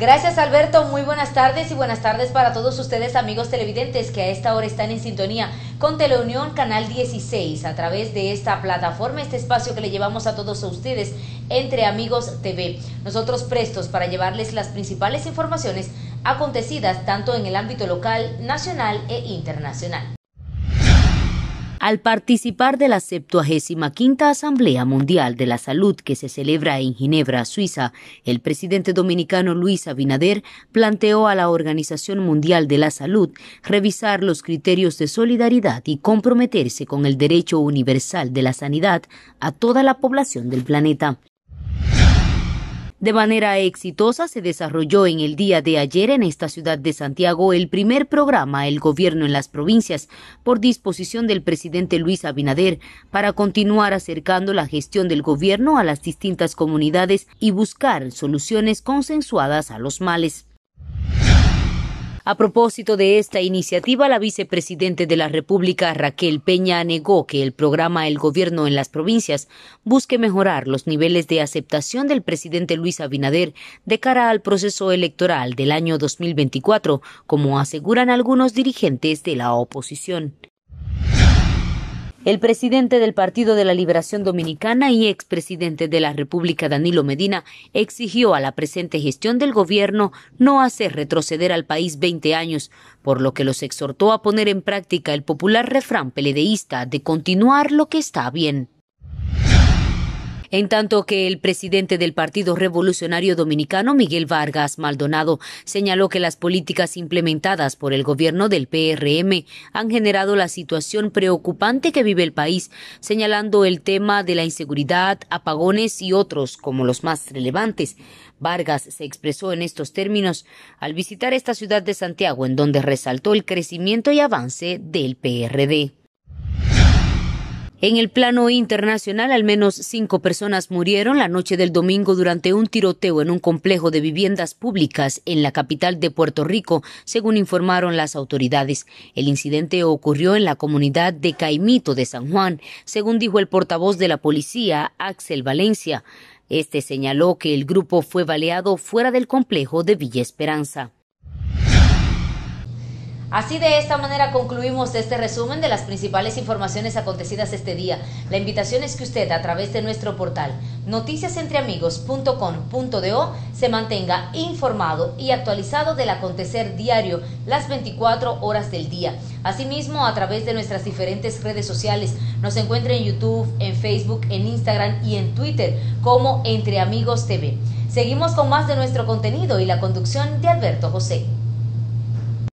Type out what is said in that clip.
Gracias Alberto, muy buenas tardes y buenas tardes para todos ustedes amigos televidentes que a esta hora están en sintonía con Teleunión Canal 16 a través de esta plataforma, este espacio que le llevamos a todos ustedes entre Amigos TV. Nosotros prestos para llevarles las principales informaciones acontecidas tanto en el ámbito local, nacional e internacional. Al participar de la quinta Asamblea Mundial de la Salud que se celebra en Ginebra, Suiza, el presidente dominicano Luis Abinader planteó a la Organización Mundial de la Salud revisar los criterios de solidaridad y comprometerse con el derecho universal de la sanidad a toda la población del planeta. De manera exitosa se desarrolló en el día de ayer en esta ciudad de Santiago el primer programa El Gobierno en las Provincias por disposición del presidente Luis Abinader para continuar acercando la gestión del gobierno a las distintas comunidades y buscar soluciones consensuadas a los males. A propósito de esta iniciativa, la vicepresidente de la República, Raquel Peña, negó que el programa El Gobierno en las Provincias busque mejorar los niveles de aceptación del presidente Luis Abinader de cara al proceso electoral del año 2024, como aseguran algunos dirigentes de la oposición. El presidente del Partido de la Liberación Dominicana y expresidente de la República, Danilo Medina, exigió a la presente gestión del gobierno no hacer retroceder al país 20 años, por lo que los exhortó a poner en práctica el popular refrán peledeísta de continuar lo que está bien en tanto que el presidente del Partido Revolucionario Dominicano, Miguel Vargas Maldonado, señaló que las políticas implementadas por el gobierno del PRM han generado la situación preocupante que vive el país, señalando el tema de la inseguridad, apagones y otros como los más relevantes. Vargas se expresó en estos términos al visitar esta ciudad de Santiago, en donde resaltó el crecimiento y avance del PRD. En el plano internacional, al menos cinco personas murieron la noche del domingo durante un tiroteo en un complejo de viviendas públicas en la capital de Puerto Rico, según informaron las autoridades. El incidente ocurrió en la comunidad de Caimito de San Juan, según dijo el portavoz de la policía, Axel Valencia. Este señaló que el grupo fue baleado fuera del complejo de Villa Esperanza. Así de esta manera concluimos este resumen de las principales informaciones acontecidas este día. La invitación es que usted a través de nuestro portal noticiasentreamigos.com.do se mantenga informado y actualizado del acontecer diario las 24 horas del día. Asimismo, a través de nuestras diferentes redes sociales nos encuentra en YouTube, en Facebook, en Instagram y en Twitter como Entre Amigos TV. Seguimos con más de nuestro contenido y la conducción de Alberto José.